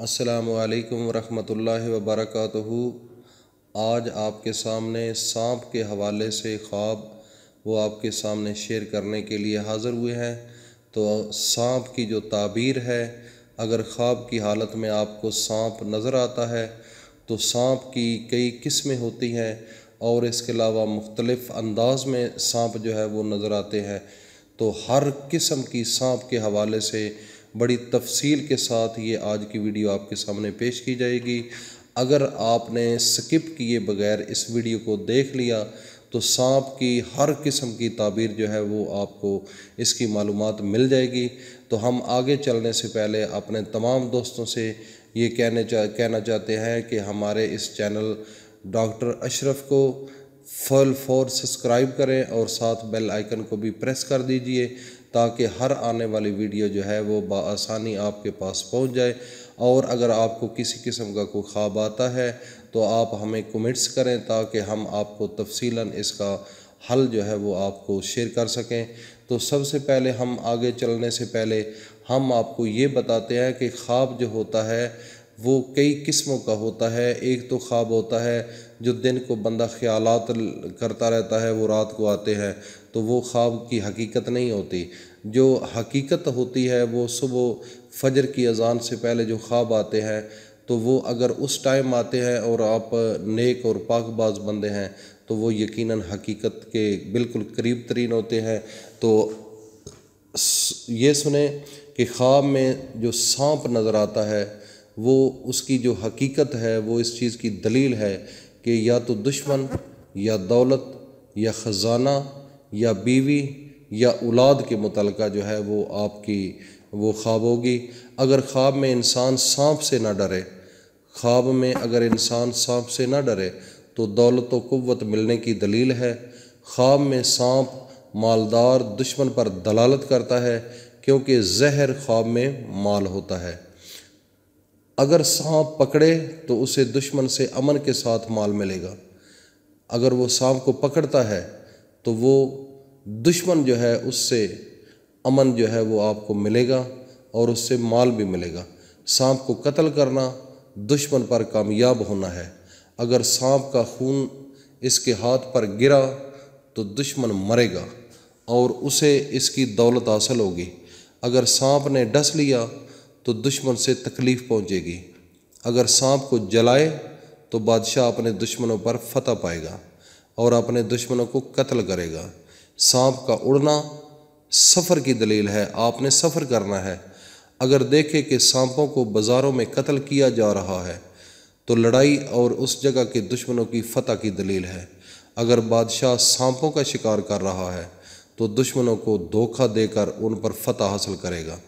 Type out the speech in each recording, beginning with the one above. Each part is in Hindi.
असलकम वरहमतुल्लाहि वबरकatuhu आज आपके सामने सांप के हवाले से ख्वाब वो आपके सामने शेयर करने के लिए हाज़िर हुए हैं तो सांप की जो ताबीर है अगर ख्वाब की हालत में आपको सांप नज़र आता है तो सांप की कई किस्में होती हैं और इसके अलावा मुख्तलफ़ अंदाज में सांप जो है वो नज़र आते हैं तो हर किस्म की सांप के हवाले से बड़ी तफसील के साथ ये आज की वीडियो आपके सामने पेश की जाएगी अगर आपने स्किप किए बगैर इस वीडियो को देख लिया तो सांप की हर किस्म की ताबीर जो है वो आपको इसकी मालूम मिल जाएगी तो हम आगे चलने से पहले अपने तमाम दोस्तों से ये कहने चाह कहना चाहते हैं कि हमारे इस चैनल डॉक्टर अशरफ को फल फॉर सब्सक्राइब करें और साथ बेल आइकन को भी प्रेस कर दीजिए ताकि हर आने वाली वीडियो जो है वो बसानी आपके पास पहुँच जाए और अगर आपको किसी किस्म का कोई ख्वाब आता है तो आप हमें कमेंट्स करें ताकि हम आपको तफसीला इसका हल जो है वो आपको शेयर कर सकें तो सबसे पहले हम आगे चलने से पहले हम आपको ये बताते हैं कि ख्वाब जो होता है वो कई किस्मों का होता है एक तो ख्वाब होता है जो दिन को बंदा ख्याल करता रहता है वो रात को आते हैं तो वो ख्वाब की हकीकत नहीं होती जो हकीकत होती है वो सुबह फजर की अजान से पहले जो ख्वाब आते हैं तो वो अगर उस टाइम आते हैं और आप नेक और पाकबाज बंदे हैं तो वो यकीनन हकीकत के बिल्कुल करीब तरीन होते हैं तो ये सुने कि ख्वाब में जो सांप नज़र आता है वो उसकी जो हकीकत है वो इस चीज़ की दलील है कि या तो दुश्मन या दौलत या ख़जाना या बीवी या औलाद के मुतलक जो है वो आपकी वो ख्वाब होगी अगर ख्वाब में इंसान सांप से ना डरे ख्वाब में अगर इंसान सांप से ना डरे तो दौलत व क़वत मिलने की दलील है ख्वाब में सांप मालदार दुश्मन पर दलालत करता है क्योंकि जहर ख्वाब में माल होता है अगर सांप पकड़े तो उसे दुश्मन से अमन के साथ माल मिलेगा अगर वो सांप को पकड़ता है तो वो दुश्मन जो है उससे अमन जो है वो आपको मिलेगा और उससे माल भी मिलेगा सांप को कत्ल करना दुश्मन पर कामयाब होना है अगर सांप का खून इसके हाथ पर गिरा तो दुश्मन मरेगा और उसे इसकी दौलत हासिल होगी अगर सांप ने डस लिया तो दुश्मन से तकलीफ़ पहुँचेगी अगर सांप को जलाए तो बादशाह अपने दुश्मनों पर फतह पाएगा और अपने दुश्मनों को कत्ल करेगा सांप का उड़ना सफ़र की दलील है आपने सफ़र करना है अगर देखे कि सांपों को बाज़ारों में कत्ल किया जा रहा है तो लड़ाई और उस जगह के दुश्मनों की फतह की दलील है अगर बादशाह सांपों का शिकार कर रहा है तो दुश्मनों को धोखा देकर उन पर फतह हासिल करेगा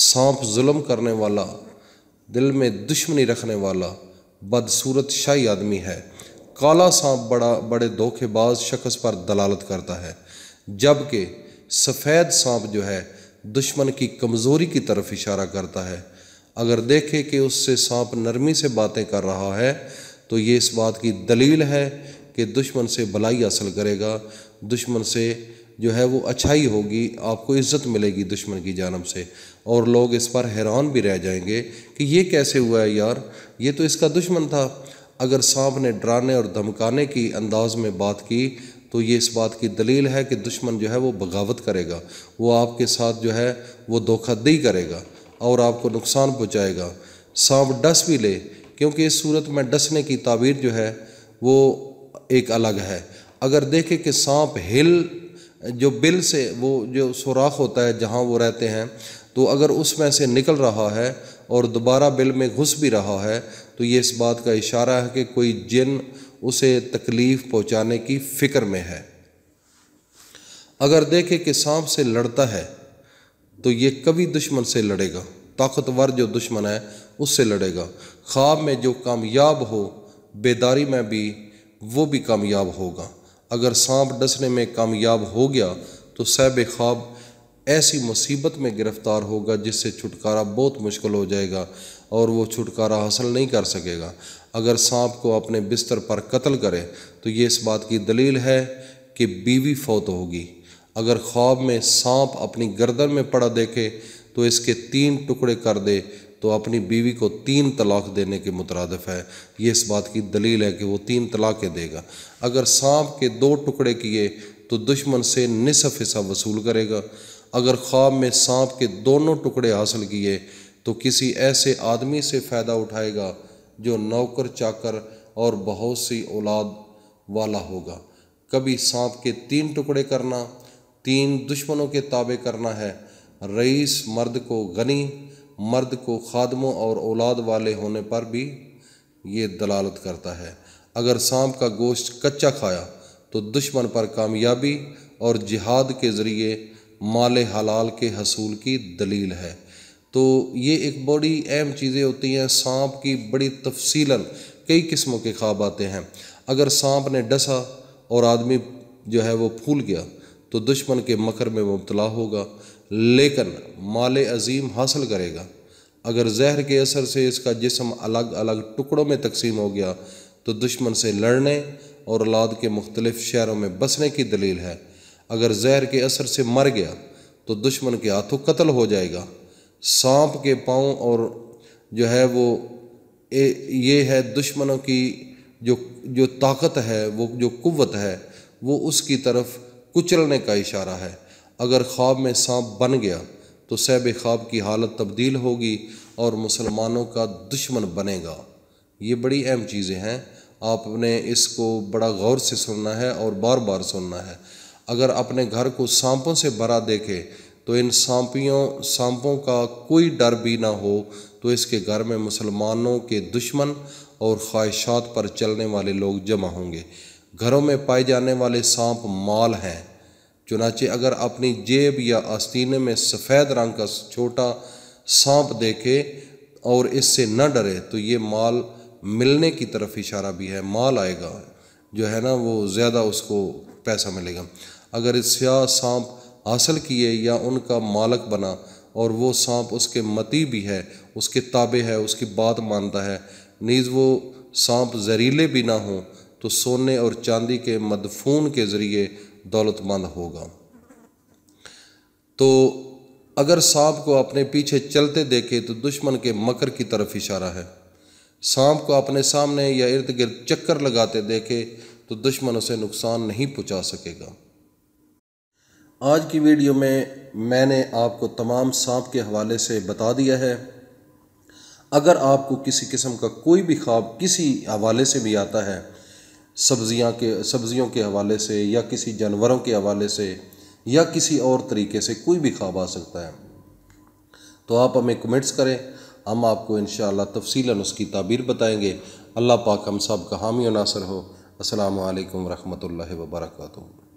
सांप जुल्म करने वाला दिल में दुश्मनी रखने वाला बदसूरत शाही आदमी है काला सांप बड़ा बड़े धोखेबाज शख्स पर दलालत करता है जबकि सफ़ेद सांप जो है दुश्मन की कमज़ोरी की तरफ इशारा करता है अगर देखे कि उससे सांप नरमी से बातें कर रहा है तो ये इस बात की दलील है कि दुश्मन से भलाई हासिल करेगा दुश्मन से जो है वो अच्छाई होगी आपको इज़्ज़त मिलेगी दुश्मन की जानब से और लोग इस पर हैरान भी रह जाएंगे कि ये कैसे हुआ है यार ये तो इसका दुश्मन था अगर सांप ने डराने और धमकाने की अंदाज में बात की तो ये इस बात की दलील है कि दुश्मन जो है वो बगावत करेगा वो आपके साथ जो है वो धोखादही करेगा और आपको नुकसान पहुँचाएगा सांप डस भी ले क्योंकि इस सूरत में डसने की ताबीर जो है वो एक अलग है अगर देखे कि सांप हिल जो बिल से वो जो सुराख होता है जहाँ वो रहते हैं तो अगर उसमें से निकल रहा है और दोबारा बिल में घुस भी रहा है तो ये इस बात का इशारा है कि कोई जिन उसे तकलीफ़ पहुँचाने की फ़िक्र में है अगर देखे कि सांप से लड़ता है तो ये कभी दुश्मन से लड़ेगा ताकतवर जो दुश्मन है उससे लड़ेगा ख्वाब में जो कामयाब हो बेदारी में भी वो भी कामयाब होगा अगर सांप डसने में कामयाब हो गया तो सैब ख्वाब ऐसी मुसीबत में गिरफ़्तार होगा जिससे छुटकारा बहुत मुश्किल हो जाएगा और वो छुटकारा हासिल नहीं कर सकेगा अगर सांप को अपने बिस्तर पर कत्ल करे तो ये इस बात की दलील है कि बीवी फौत होगी अगर ख्वाब में सांप अपनी गर्दन में पड़ा देखे तो इसके तीन टुकड़े कर दे तो अपनी बीवी को तीन तलाक देने के मुतरदफ है ये इस बात की दलील है कि वो तीन तलाक़ें देगा अगर सांप के दो टुकड़े किए तो दुश्मन से निसफ हिस्सा वसूल करेगा अगर ख्वाब में सांप के दोनों टुकड़े हासिल किए तो किसी ऐसे आदमी से फ़ायदा उठाएगा जो नौकर चाकर और बहुत सी औलाद वाला होगा कभी सांप के तीन टुकड़े करना तीन दुश्मनों के ताबे करना है रईस मर्द को गनी मर्द को खादमों और औलाद वाले होने पर भी ये दलालत करता है अगर सांप का गोश्त कच्चा खाया तो दुश्मन पर कामयाबी और जिहाद के ज़रिए माल हलाल के हसूल की दलील है तो ये एक बड़ी अहम चीज़ें होती हैं सांप की बड़ी तफसीला कई किस्मों के ख्वाब आते हैं अगर सांप ने डसा और आदमी जो है वो फूल गया तो दुश्मन के मकर में मुबतला होगा लेकिन माल अजीम हासिल करेगा अगर जहर के असर से इसका जिसम अलग अलग टुकड़ों में तकसीम हो गया तो दुश्मन से लड़ने और औलाद के मुख्तलिफ शहरों में बसने की दलील है अगर जहर के असर से मर गया तो दुश्मन के हाथों कत्ल हो जाएगा सांप के पाँव और जो है वो ए, ये है दुश्मनों की जो जो ताकत है वो जो कुत है वो उसकी तरफ कुचलने का इशारा है अगर ख्वाब में सांप बन गया तो सैब ख्वाब की हालत तब्दील होगी और मुसलमानों का दुश्मन बनेगा ये बड़ी अहम चीज़ें हैं आपने इसको बड़ा गौर से सुनना है और बार बार सुनना है अगर अपने घर को सांपों से भरा देखे तो इन सांपियों सांपों का कोई डर भी ना हो तो इसके घर में मुसलमानों के दुश्मन और ख्वाहिशात पर चलने वाले लोग जमा होंगे घरों में पाए जाने वाले सांप माल हैं चुनाचे अगर अपनी जेब या आस्तीने में सफ़ेद रंग का छोटा सांप देखे और इससे न डरे तो ये माल मिलने की तरफ इशारा भी है माल आएगा जो है ना वो ज़्यादा उसको पैसा मिलेगा अगर इस सांप हासिल किए या उनका मालक बना और वो सांप उसके मती भी है उसके ताबे है उसकी बात मानता है नीज़ वो सांप जहरीले भी ना हों तो सोने और चांदी के मदफून के ज़रिए दौलतमंद होगा तो अगर सांप को अपने पीछे चलते देखे तो दुश्मन के मकर की तरफ इशारा है सांप को अपने सामने या इर्द गिर्द चक्कर लगाते देखे तो दुश्मन उसे नुकसान नहीं पहुंचा सकेगा आज की वीडियो में मैंने आपको तमाम सांप के हवाले से बता दिया है अगर आपको किसी किस्म का कोई भी ख्वाब किसी हवाले से भी आता है सब्ज़ियाँ के सब्ज़ियों के हवाले से या किसी जानवरों के हवाले से या किसी और तरीके से कोई भी ख्वाब आ सकता है तो आप हमें कमेंट्स करें हम आपको इन तफसीला उसकी ताबीर बताएँगे अल्लाह पाक हम सब का हामी नासर हो असल वरहमल वर्का